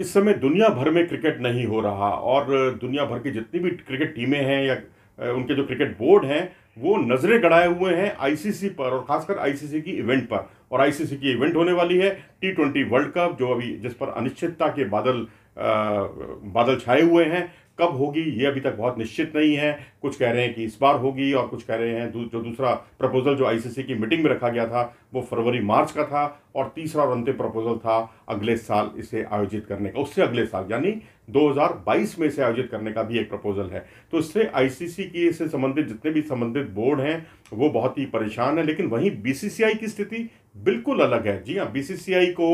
इस समय दुनिया भर में क्रिकेट नहीं हो रहा और दुनिया भर की जितनी भी क्रिकेट टीमें हैं या उनके जो क्रिकेट बोर्ड हैं वो नज़रें गड़ाए हुए हैं आईसीसी पर और खासकर आईसीसी की इवेंट पर और आईसीसी की इवेंट होने वाली है टी ट्वेंटी वर्ल्ड कप जो अभी जिस पर अनिश्चितता के बादल आ, बादल छाए हुए हैं कब होगी ये अभी तक बहुत निश्चित नहीं है कुछ कह रहे हैं कि इस बार होगी और कुछ कह रहे हैं दू, जो दूसरा प्रपोजल जो आईसीसी की मीटिंग में रखा गया था वो फरवरी मार्च का था और तीसरा और अंतिम प्रपोजल था अगले साल इसे आयोजित करने का उससे अगले साल यानी 2022 में इसे आयोजित करने का भी एक प्रपोजल है तो इससे आईसीसी की से संबंधित जितने भी संबंधित बोर्ड हैं वो बहुत ही परेशान है लेकिन वहीं बीसीसीआई की स्थिति बिल्कुल अलग है जी हाँ बीसीसीआई को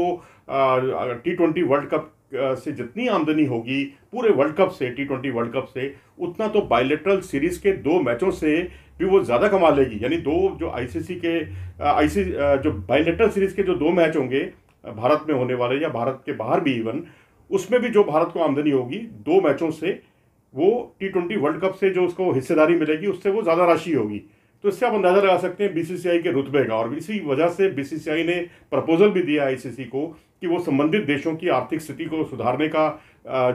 टी ट्वेंटी वर्ल्ड कप से जितनी आमदनी होगी पूरे वर्ल्ड कप से टी ट्वेंटी वर्ल्ड कप से उतना तो बायोलेट्रल सीरीज के दो मैचों से भी वो ज़्यादा कमा लेगी यानी दो जो आईसीसी के आईसी जो बायोलेट्रल सीरीज के जो दो मैच होंगे भारत में होने वाले या भारत के बाहर भी इवन उसमें भी जो भारत को आमदनी होगी दो मैचों से वो टी ट्वेंटी वर्ल्ड कप से जो उसको हिस्सेदारी मिलेगी उससे वो ज़्यादा राशि होगी तो इससे आप अंदाज़ा लगा सकते हैं बीसीसीआई के रुतबे का और इसी वजह से बीसीसीआई ने प्रपोजल भी दिया आईसीसी को कि वो संबंधित देशों की आर्थिक स्थिति को सुधारने का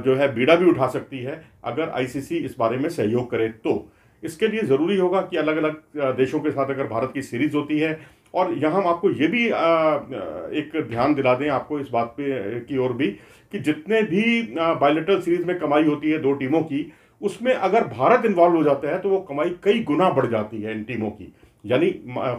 जो है बीड़ा भी उठा सकती है अगर आईसीसी इस बारे में सहयोग करे तो इसके लिए ज़रूरी होगा कि अलग अलग देशों के साथ अगर भारत की सीरीज होती है और यहाँ हम आपको ये भी एक ध्यान दिला दें आपको इस बात पे की ओर भी कि जितने भी बायोलिटल सीरीज में कमाई होती है दो टीमों की उसमें अगर भारत इन्वॉल्व हो जाता है तो वो कमाई कई गुना बढ़ जाती है इन टीमों की यानी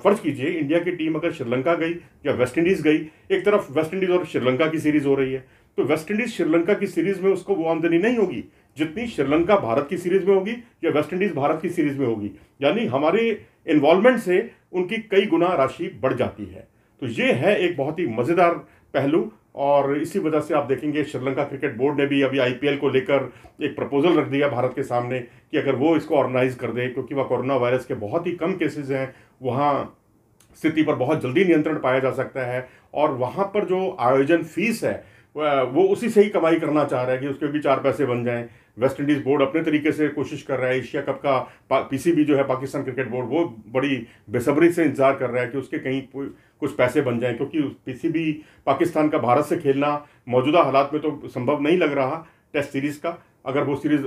फर्ज कीजिए इंडिया की टीम अगर श्रीलंका गई या वेस्ट इंडीज़ गई एक तरफ वेस्ट इंडीज़ और श्रीलंका की सीरीज़ हो रही है तो वेस्ट इंडीज़ श्रीलंका की सीरीज़ में उसको वो आमदनी नहीं होगी जितनी श्रीलंका भारत की सीरीज़ में होगी या वेस्ट इंडीज़ भारत की सीरीज़ में होगी यानी हमारे इन्वॉल्वमेंट से उनकी कई गुना राशि बढ़ जाती है तो ये है एक बहुत ही मज़ेदार पहलू और इसी वजह से आप देखेंगे श्रीलंका क्रिकेट बोर्ड ने भी अभी आईपीएल को लेकर एक प्रपोजल रख दिया भारत के सामने कि अगर वो इसको ऑर्गेनाइज कर दे क्योंकि वह कोरोना वायरस के बहुत ही कम केसेज हैं वहाँ स्थिति पर बहुत जल्दी नियंत्रण पाया जा सकता है और वहाँ पर जो आयोजन फीस है वो उसी से ही कमाई करना चाह रहा है कि उसके भी चार पैसे बन जाएं वेस्ट इंडीज़ बोर्ड अपने तरीके से कोशिश कर रहा है एशिया कप का पीसीबी जो है पाकिस्तान क्रिकेट बोर्ड वो बड़ी बेसब्री से इंतज़ार कर रहा है कि उसके कहीं कुछ पैसे बन जाएं क्योंकि पीसीबी पाकिस्तान का भारत से खेलना मौजूदा हालात में तो संभव नहीं लग रहा टेस्ट सीरीज़ का अगर वो सीरीज़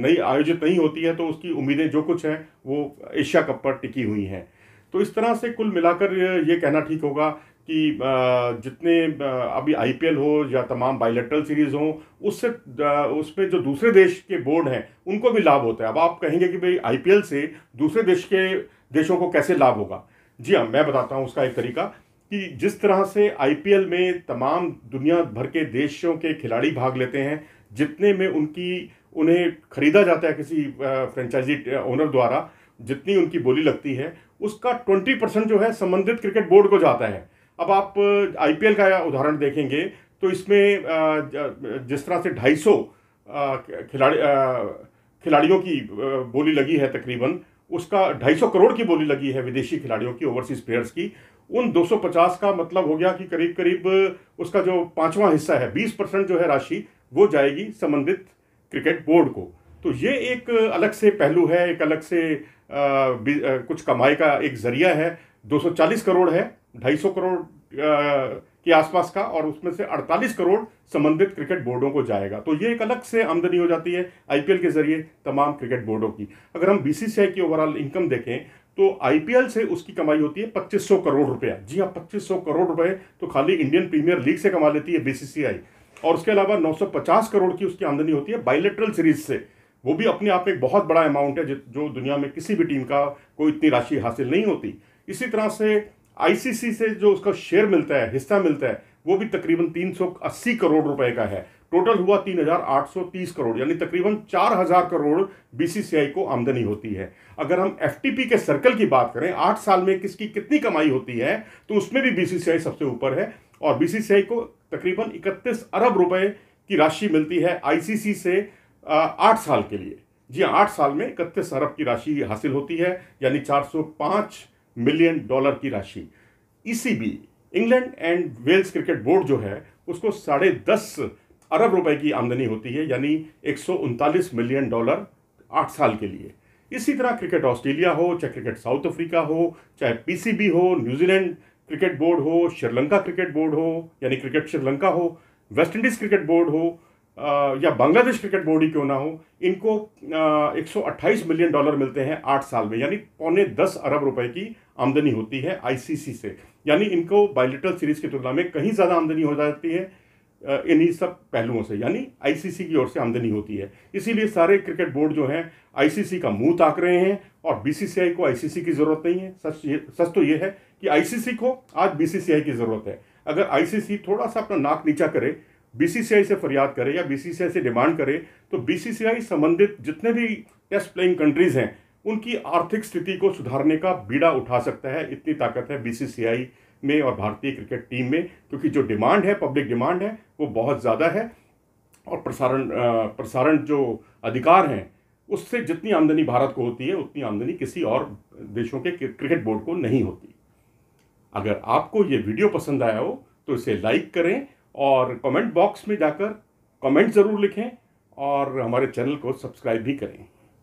नहीं आयोजित नहीं होती है तो उसकी उम्मीदें जो कुछ हैं वो एशिया कप पर टिकी हुई हैं तो इस तरह से कुल मिलाकर ये कहना ठीक होगा कि जितने अभी आईपीएल हो या तमाम बायोलेट्रल सीरीज़ हो उससे उसमें जो दूसरे देश के बोर्ड हैं उनको भी लाभ होता है अब आप कहेंगे कि भाई आईपीएल से दूसरे देश के देशों को कैसे लाभ होगा जी हाँ मैं बताता हूँ उसका एक तरीका कि जिस तरह से आईपीएल में तमाम दुनिया भर के देशों के खिलाड़ी भाग लेते हैं जितने में उनकी उन्हें खरीदा जाता है किसी फ्रेंचाइजी ओनर द्वारा जितनी उनकी बोली लगती है उसका ट्वेंटी परसेंट जो है संबंधित क्रिकेट बोर्ड को जाता है अब आप आईपीएल का उदाहरण देखेंगे तो इसमें जिस तरह से 250 खिलाड़ी खिलाड़ियों की बोली लगी है तकरीबन उसका 250 करोड़ की बोली लगी है विदेशी खिलाड़ियों की ओवरसीज प्लेयर्स की उन 250 का मतलब हो गया कि करीब करीब उसका जो पांचवा हिस्सा है 20 परसेंट जो है राशि वो जाएगी संबंधित क्रिकेट बोर्ड को तो ये एक अलग से पहलू है एक अलग से आ, आ, कुछ कमाई का एक जरिया है 240 करोड़ है ढाई सौ करोड़ के आसपास का और उसमें से 48 करोड़ संबंधित क्रिकेट बोर्डों को जाएगा तो ये एक अलग से आमदनी हो जाती है आईपीएल के जरिए तमाम क्रिकेट बोर्डों की अगर हम बीसीसीआई की ओवरऑल इनकम देखें तो आईपीएल से उसकी कमाई होती है 2500 करोड़ रुपया जी हाँ 2500 करोड़ रुपए तो खाली इंडियन प्रीमियर लीग से कमा लेती है बीसीसीआई और उसके अलावा 950 करोड़ की उसकी आमदनी होती है बाइलेटरल सीरीज से वो भी अपने आप में एक बहुत बड़ा अमाउंट है जो दुनिया में किसी भी टीम का कोई इतनी राशि हासिल नहीं होती इसी तरह से आईसीसी से जो उसका शेयर मिलता है हिस्सा मिलता है वो भी तकरीबन 380 करोड़ रुपए का है टोटल हुआ 3,830 करोड़ यानी तकरीबन 4,000 करोड़ बीसीसीआई को आमदनी होती है अगर हम एफटीपी के सर्कल की बात करें आठ साल में किसकी कितनी कमाई होती है तो उसमें भी बीसीसीआई सबसे ऊपर है और बीसीसीआई को तकरीबन 31 अरब रुपए की राशि मिलती है आईसीसी से आठ साल के लिए जी हाँ, आठ साल में इकतीस अरब की राशि हासिल होती है यानी 405 मिलियन डॉलर की राशि ECB England and Wales cricket board जो है उसको साढ़े दस अरब रुपए की आमदनी होती है यानी एक मिलियन डॉलर आठ साल के लिए इसी तरह क्रिकेट ऑस्ट्रेलिया हो चाहे क्रिकेट साउथ अफ्रीका हो चाहे पीसीबी हो न्यूजीलैंड क्रिकेट बोर्ड हो श्रीलंका क्रिकेट बोर्ड हो यानी क्रिकेट श्रीलंका हो वेस्ट इंडीज़ क्रिकेट बोर्ड हो या बांग्लादेश क्रिकेट बोर्ड ही क्यों ना हो इनको एक मिलियन डॉलर मिलते हैं आठ साल में यानी पौने दस अरब रुपए की आमदनी होती है आईसीसी से यानी इनको बायोलिटल सीरीज की तुलना में कहीं ज़्यादा आमदनी हो जाती है इन्हीं सब पहलुओं से यानी आईसीसी की ओर से आमदनी होती है इसीलिए सारे क्रिकेट बोर्ड जो हैं आईसीसी का मुंह ताक रहे हैं और बीसीसीआई को आईसीसी की ज़रूरत नहीं है सच ये सच तो ये है कि आईसीसी को आज बीसीसीआई की ज़रूरत है अगर आईसीसी थोड़ा सा अपना नाक नीचा करे बीसीसीआई से फरियाद करे या बीसीसीआई से डिमांड करे तो बीसीसीआई संबंधित जितने भी टेस्ट प्लेइंग कंट्रीज हैं उनकी आर्थिक स्थिति को सुधारने का बीड़ा उठा सकता है इतनी ताकत है बीसीसीआई में और भारतीय क्रिकेट टीम में क्योंकि जो डिमांड है पब्लिक डिमांड है वो बहुत ज़्यादा है और प्रसारण प्रसारण जो अधिकार हैं उससे जितनी आमदनी भारत को होती है उतनी आमदनी किसी और देशों के क्रिकेट बोर्ड को नहीं होती अगर आपको ये वीडियो पसंद आया हो तो इसे लाइक करें और कमेंट बॉक्स में जाकर कमेंट ज़रूर लिखें और हमारे चैनल को सब्सक्राइब भी करें